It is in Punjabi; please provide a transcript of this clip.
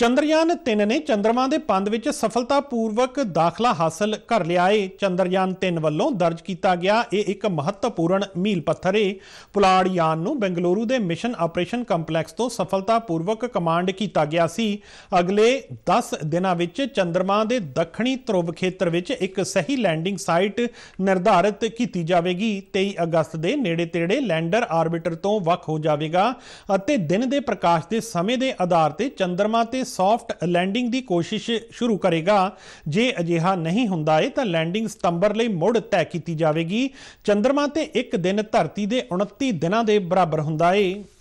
ਚੰਦਰਯਾਨ 3 ਨੇ ਚੰ드ਰਮਾ ਦੇ ਪੰਧ ਵਿੱਚ ਸਫਲਤਾਪੂਰਵਕ ਦਾਖਲਾ ਹਾਸਲ ਕਰ ਲਿਆ ਹੈ ਚੰਦਰਯਾਨ 3 ਵੱਲੋਂ ਦਰਜ ਕੀਤਾ ਗਿਆ ਇਹ ਇੱਕ ਮਹੱਤਵਪੂਰਨ ਮੀਲ ਪੱਥਰ ਹੈ ਪੁਲਾੜ ਯਾਨ ਨੂੰ ਬੰਗਲੌਰੂ ਦੇ ਮਿਸ਼ਨ ਆਪਰੇਸ਼ਨ ਕੰਪਲੈਕਸ ਤੋਂ ਸਫਲਤਾਪੂਰਵਕ ਕਮਾਂਡ ਕੀਤਾ ਗਿਆ ਸੀ ਅਗਲੇ 10 ਦਿਨਾਂ ਵਿੱਚ ਚੰਦਰਮਾ ਦੇ ਦੱਖਣੀ ਧਰੁਵ ਖੇਤਰ ਵਿੱਚ ਇੱਕ ਸਹੀ ਲੈਂਡਿੰਗ ਸਾਈਟ ਨਿਰਧਾਰਿਤ ਕੀਤੀ ਜਾਵੇਗੀ 23 ਅਗਸਤ ਦੇ ਨੇੜੇ-ਤੇੜੇ ਲੈਂਡਰ ਆਰਬਿਟਰ ਤੋਂ ਵੱਖ ਹੋ ਜਾਵੇਗਾ ਅਤੇ ਦਿਨ ਦੇ ਪ੍ਰਕਾਸ਼ ਦੇ ਸਮੇਂ ਦੇ ਆਧਾਰ ਤੇ ਚੰਦਰਮਾ ਤੇ ਸੌਫਟ ਲੈਂਡਿੰਗ ਦੀ ਕੋਸ਼ਿਸ਼ ਸ਼ੁਰੂ ਕਰੇਗਾ ਜੇ ਅਜਿਹਾ ਨਹੀਂ ਹੁੰਦਾ ਹੈ ਤਾਂ ਲੈਂਡਿੰਗ ਸਤੰਬਰ ਲਈ ਮੁੜ ਤੈਅ ਕੀਤੀ ਜਾਵੇਗੀ ਚੰਦਰਮਾ ਤੇ ਇੱਕ ਦਿਨ ਧਰਤੀ ਦੇ 29 ਦਿਨਾਂ ਦੇ ਬਰਾਬਰ ਹੁੰਦਾ ਹੈ